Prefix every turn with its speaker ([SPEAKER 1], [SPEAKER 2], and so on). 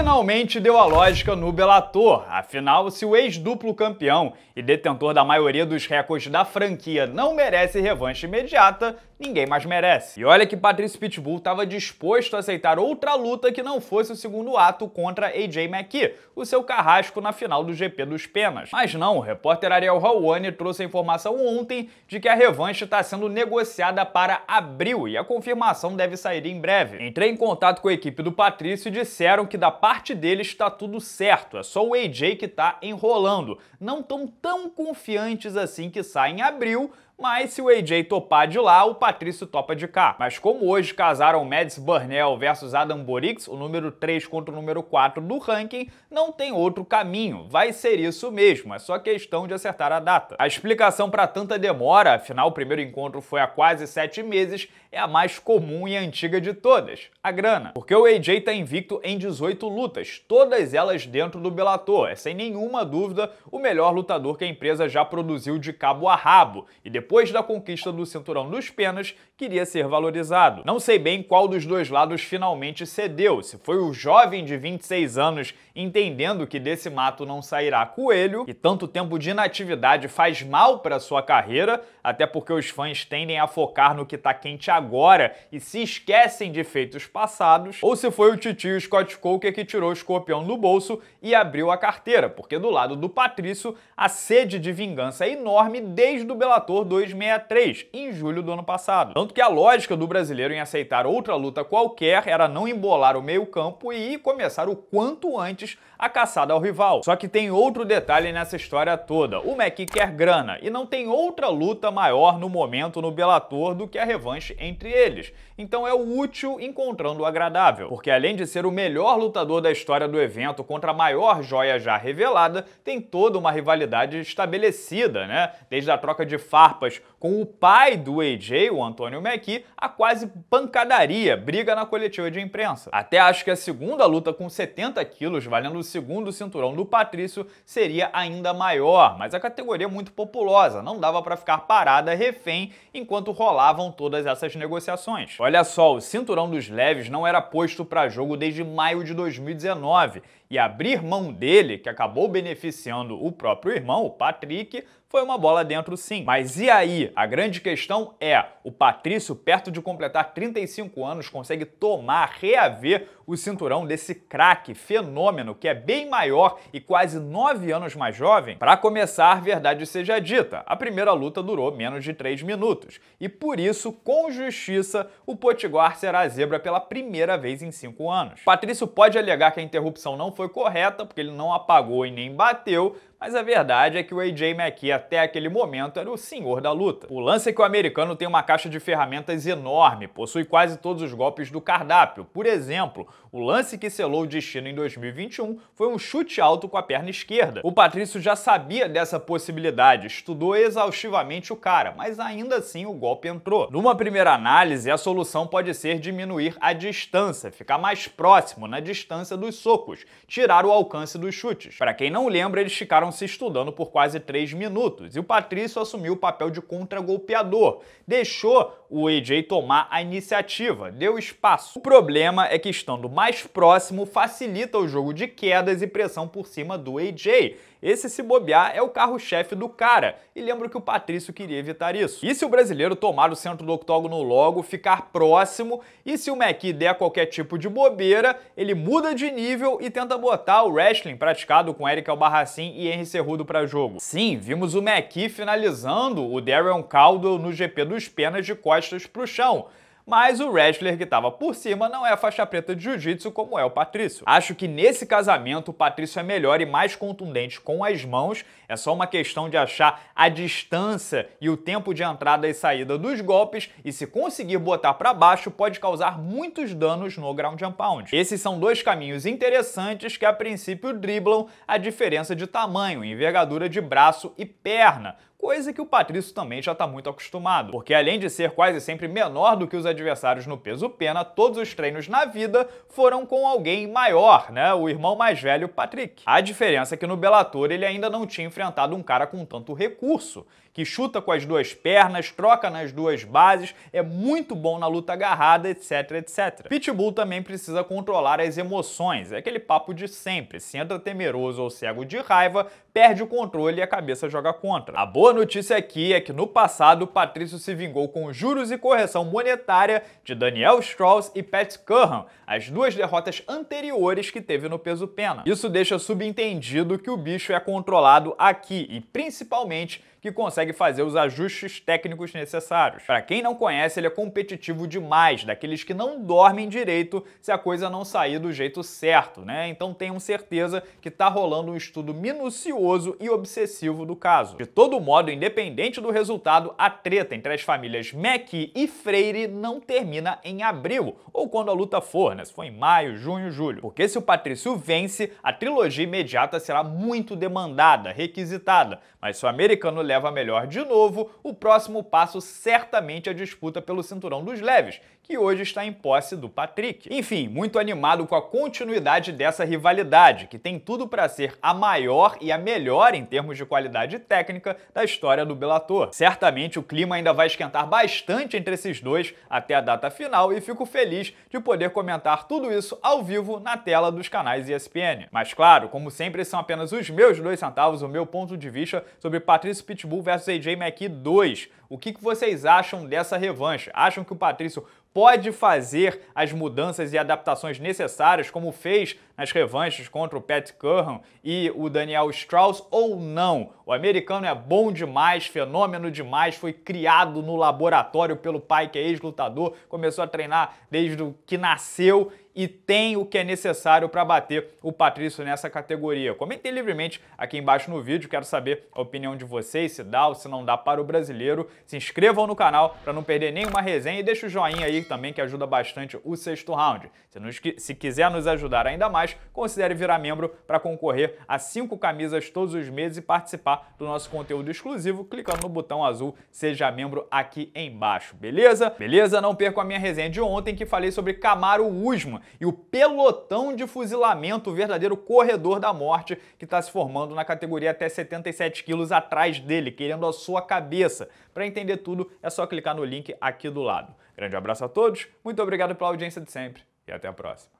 [SPEAKER 1] finalmente deu a lógica no Bellator. Afinal, se o ex-duplo campeão e detentor da maioria dos recordes da franquia não merece revanche imediata, ninguém mais merece. E olha que Patrício Pitbull estava disposto a aceitar outra luta que não fosse o segundo ato contra AJ McKee, o seu carrasco na final do GP dos Penas. Mas não, o repórter Ariel Helwani trouxe a informação ontem de que a revanche está sendo negociada para abril e a confirmação deve sair em breve. Entrei em contato com a equipe do Patrício e disseram que da parte dele está tudo certo, é só o AJ que está enrolando. Não estão tão confiantes assim que sai em abril, mas se o AJ topar de lá, o Patrício topa de cá. Mas como hoje casaram Mads Burnell versus Adam Borix, o número 3 contra o número 4 do ranking, não tem outro caminho. Vai ser isso mesmo, é só questão de acertar a data. A explicação para tanta demora, afinal o primeiro encontro foi há quase 7 meses, é a mais comum e antiga de todas, a grana. Porque o AJ está invicto em 18 lutas, todas elas dentro do Bellator. É sem nenhuma dúvida o melhor lutador que a empresa já produziu de cabo a rabo. E depois depois da conquista do cinturão nos penas, queria ser valorizado. Não sei bem qual dos dois lados finalmente cedeu, se foi o jovem de 26 anos entendendo que desse mato não sairá coelho, e tanto tempo de inatividade faz mal para sua carreira, até porque os fãs tendem a focar no que tá quente agora e se esquecem de feitos passados, ou se foi o titio Scott Coker que tirou o escorpião do bolso e abriu a carteira, porque do lado do Patrício a sede de vingança é enorme desde o Belator 2 263 em julho do ano passado. Tanto que a lógica do brasileiro em aceitar outra luta qualquer era não embolar o meio-campo e começar o quanto antes a caçada ao rival. Só que tem outro detalhe nessa história toda. O Mac quer grana e não tem outra luta maior no momento no Bellator do que a revanche entre eles. Então é o útil encontrando o agradável, porque além de ser o melhor lutador da história do evento contra a maior joia já revelada, tem toda uma rivalidade estabelecida, né? Desde a troca de farpas problemas com o pai do AJ, o Antônio Mackie, a quase pancadaria, briga na coletiva de imprensa. Até acho que a segunda luta com 70 quilos, valendo o segundo cinturão do Patrício, seria ainda maior, mas a categoria é muito populosa, não dava para ficar parada refém enquanto rolavam todas essas negociações. Olha só, o cinturão dos leves não era posto para jogo desde maio de 2019 e abrir mão dele, que acabou beneficiando o próprio irmão, o Patrick, foi uma bola dentro sim. Mas e aí? A grande questão é: o Patrício, perto de completar 35 anos, consegue tomar, reaver o cinturão desse craque fenômeno que é bem maior e quase 9 anos mais jovem? Para começar, verdade seja dita, a primeira luta durou menos de 3 minutos e por isso, com justiça, o Potiguar será zebra pela primeira vez em 5 anos. Patrício pode alegar que a interrupção não foi correta porque ele não apagou e nem bateu, mas a verdade é que o AJ McKee até aquele momento era o senhor da luta. O lance é que o americano tem uma caixa de ferramentas enorme, possui quase todos os golpes do cardápio. Por exemplo, o lance que selou o destino em 2021 foi um chute alto com a perna esquerda. O Patrício já sabia dessa possibilidade, estudou exaustivamente o cara, mas ainda assim o golpe entrou. Numa primeira análise, a solução pode ser diminuir a distância, ficar mais próximo na distância dos socos, tirar o alcance dos chutes. Para quem não lembra, eles ficaram ficaram se estudando por quase três minutos. E o Patrício assumiu o papel de contragolpeador, deixou o AJ tomar a iniciativa, deu espaço. O problema é que estando mais próximo facilita o jogo de quedas e pressão por cima do AJ esse, se bobear, é o carro-chefe do cara. E lembro que o Patrício queria evitar isso. E se o brasileiro tomar o centro do octógono logo, ficar próximo, e se o Meki der qualquer tipo de bobeira, ele muda de nível e tenta botar o wrestling praticado com Eric Albarracin e Henry Cerrudo para jogo. Sim, vimos o Meki finalizando o Darren Caldwell no GP dos Penas de costas pro chão mas o wrestler que estava por cima não é a faixa preta de jiu-jitsu como é o Patrício. Acho que nesse casamento o Patrício é melhor e mais contundente com as mãos, é só uma questão de achar a distância e o tempo de entrada e saída dos golpes e se conseguir botar para baixo pode causar muitos danos no ground and pound. Esses são dois caminhos interessantes que a princípio driblam a diferença de tamanho, envergadura de braço e perna, coisa que o Patrício também já está muito acostumado, porque além de ser quase sempre menor do que os adversários no peso pena, todos os treinos na vida foram com alguém maior, né, o irmão mais velho Patrick. A diferença é que no Bellator ele ainda não tinha enfrentado um cara com tanto recurso, que chuta com as duas pernas, troca nas duas bases, é muito bom na luta agarrada, etc, etc. Pitbull também precisa controlar as emoções, é aquele papo de sempre, se entra temeroso ou cego de raiva, perde o controle e a cabeça joga contra. A boa notícia aqui é que no passado, Patrício se vingou com juros e correção monetária de Daniel Strauss e Pat Curran, as duas derrotas anteriores que teve no peso pena. Isso deixa subentendido que o bicho é controlado aqui e principalmente que consegue fazer os ajustes técnicos necessários. Para quem não conhece, ele é competitivo demais, daqueles que não dormem direito se a coisa não sair do jeito certo, né? Então tenham certeza que está rolando um estudo minucioso e obsessivo do caso. De todo modo, independente do resultado, a treta entre as famílias Mac e Freire não termina em abril, ou quando a luta for, né? Se for em maio, junho, julho. Porque se o Patrício vence, a trilogia imediata será muito demandada, requisitada, mas se o americano leva a melhor de novo, o próximo passo certamente é a disputa pelo cinturão dos leves, que hoje está em posse do Patrick. Enfim, muito animado com a continuidade dessa rivalidade, que tem tudo para ser a maior e a melhor em termos de qualidade técnica da história do Bellator. Certamente o clima ainda vai esquentar bastante entre esses dois até a data final e fico feliz de poder comentar tudo isso ao vivo na tela dos canais ESPN. Mas claro, como sempre, são apenas os meus dois centavos, o meu ponto de vista sobre Patrício Pitbull versus AJ McKee 2. O que, que vocês acham dessa revanche? Acham que o Patrício pode fazer as mudanças e adaptações necessárias, como fez nas revanches contra o Pat Curran e o Daniel Strauss, ou não. O americano é bom demais, fenômeno demais, foi criado no laboratório pelo pai que é ex-lutador, começou a treinar desde que nasceu e tem o que é necessário para bater o Patrício nessa categoria. Comentem livremente aqui embaixo no vídeo, quero saber a opinião de vocês, se dá ou se não dá para o brasileiro. Se inscrevam no canal para não perder nenhuma resenha e deixa o joinha aí também que ajuda bastante o sexto round. Se, nos, se quiser nos ajudar ainda mais, considere virar membro para concorrer a cinco camisas todos os meses e participar do nosso conteúdo exclusivo clicando no botão azul Seja Membro aqui embaixo, beleza? Beleza? Não perco a minha resenha de ontem que falei sobre Camaro Usman, e o pelotão de fuzilamento, o verdadeiro corredor da morte, que está se formando na categoria até 77 quilos atrás dele, querendo a sua cabeça. Para entender tudo, é só clicar no link aqui do lado. Grande abraço a todos, muito obrigado pela audiência de sempre e até a próxima.